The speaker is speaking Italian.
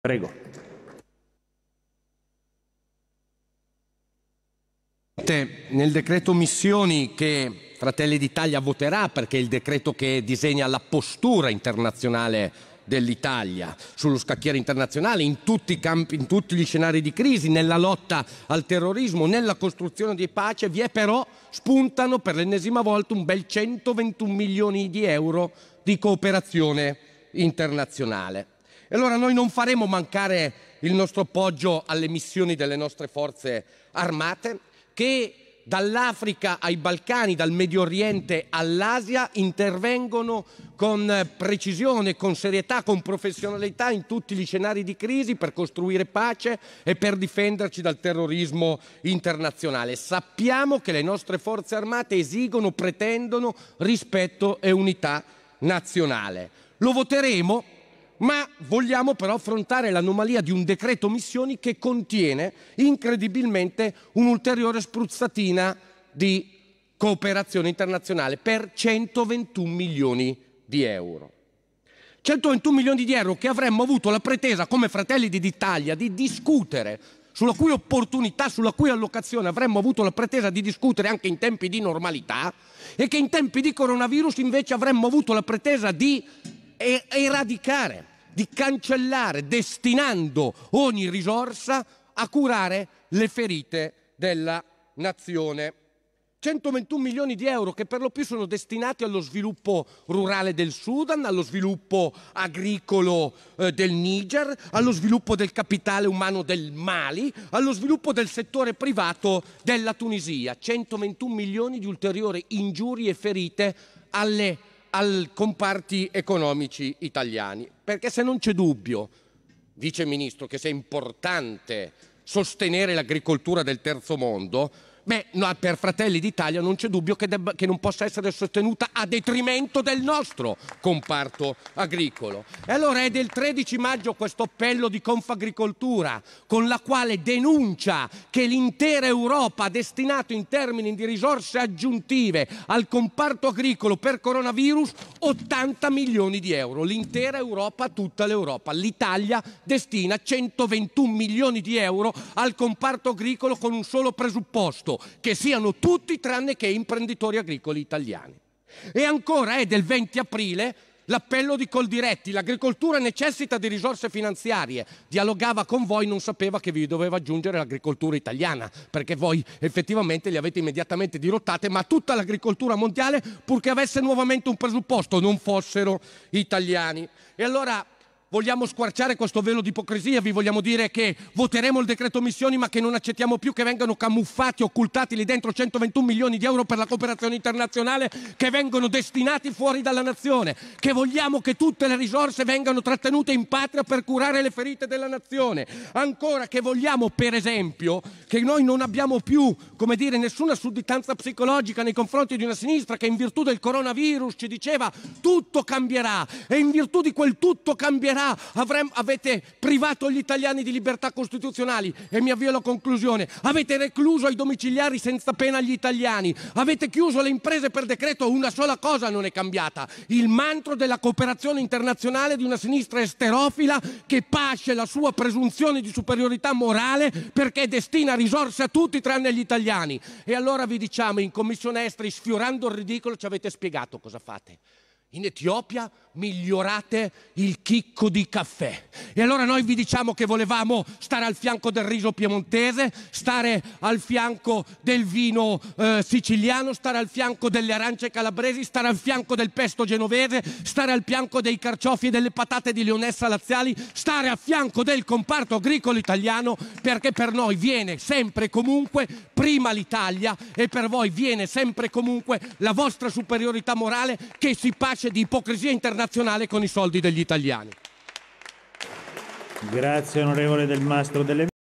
Prego. Nel decreto missioni che Fratelli d'Italia voterà perché è il decreto che disegna la postura internazionale dell'Italia sullo scacchiere internazionale, in tutti i campi, in tutti gli scenari di crisi, nella lotta al terrorismo, nella costruzione di pace, vi è però, spuntano per l'ennesima volta un bel 121 milioni di euro di cooperazione internazionale. E allora noi non faremo mancare il nostro appoggio alle missioni delle nostre forze armate che dall'Africa ai Balcani, dal Medio Oriente all'Asia intervengono con precisione, con serietà, con professionalità in tutti gli scenari di crisi per costruire pace e per difenderci dal terrorismo internazionale. Sappiamo che le nostre forze armate esigono, pretendono rispetto e unità nazionale. Lo voteremo ma vogliamo però affrontare l'anomalia di un decreto missioni che contiene incredibilmente un'ulteriore spruzzatina di cooperazione internazionale per 121 milioni di euro. 121 milioni di euro che avremmo avuto la pretesa come Fratelli d'Italia di discutere, sulla cui opportunità, sulla cui allocazione avremmo avuto la pretesa di discutere anche in tempi di normalità e che in tempi di coronavirus invece avremmo avuto la pretesa di eradicare, di cancellare, destinando ogni risorsa a curare le ferite della nazione. 121 milioni di euro che per lo più sono destinati allo sviluppo rurale del Sudan, allo sviluppo agricolo eh, del Niger, allo sviluppo del capitale umano del Mali, allo sviluppo del settore privato della Tunisia. 121 milioni di ulteriori ingiurie e ferite alle ai comparti economici italiani. Perché se non c'è dubbio, Vice Ministro, che sia importante sostenere l'agricoltura del terzo mondo, Beh, no, per Fratelli d'Italia non c'è dubbio che, debba, che non possa essere sostenuta a detrimento del nostro comparto agricolo. E allora è del 13 maggio questo appello di Confagricoltura con la quale denuncia che l'intera Europa ha destinato in termini di risorse aggiuntive al comparto agricolo per coronavirus 80 milioni di euro. L'intera Europa, tutta l'Europa. L'Italia destina 121 milioni di euro al comparto agricolo con un solo presupposto che siano tutti tranne che imprenditori agricoli italiani. E ancora è del 20 aprile l'appello di Coldiretti, l'agricoltura necessita di risorse finanziarie. Dialogava con voi, non sapeva che vi doveva aggiungere l'agricoltura italiana, perché voi effettivamente li avete immediatamente dirottate, ma tutta l'agricoltura mondiale, purché avesse nuovamente un presupposto, non fossero italiani. E allora vogliamo squarciare questo velo di ipocrisia, vi vogliamo dire che voteremo il decreto missioni ma che non accettiamo più che vengano camuffati, occultati lì dentro 121 milioni di euro per la cooperazione internazionale che vengono destinati fuori dalla nazione, che vogliamo che tutte le risorse vengano trattenute in patria per curare le ferite della nazione, ancora che vogliamo per esempio che noi non abbiamo più, come dire, nessuna sudditanza psicologica nei confronti di una sinistra che in virtù del coronavirus ci diceva tutto cambierà e in virtù di quel tutto cambierà cambierà, Avrem, avete privato gli italiani di libertà costituzionali e mi avvio alla conclusione, avete recluso ai domiciliari senza pena gli italiani, avete chiuso le imprese per decreto, una sola cosa non è cambiata, il mantro della cooperazione internazionale di una sinistra esterofila che pasce la sua presunzione di superiorità morale perché destina risorse a tutti tranne agli italiani. E allora vi diciamo in Commissione Esteri, sfiorando il ridicolo, ci avete spiegato cosa fate. In Etiopia migliorate il chicco di caffè. E allora noi vi diciamo che volevamo stare al fianco del riso piemontese, stare al fianco del vino eh, siciliano, stare al fianco delle arance calabresi, stare al fianco del pesto genovese, stare al fianco dei carciofi e delle patate di Leonessa Laziali, stare a fianco del comparto agricolo italiano perché per noi viene sempre e comunque prima l'Italia e per voi viene sempre e comunque la vostra superiorità morale che si pace di ipocrisia internazionale nazionale con i soldi degli italiani. Grazie onorevole Del Mastro delle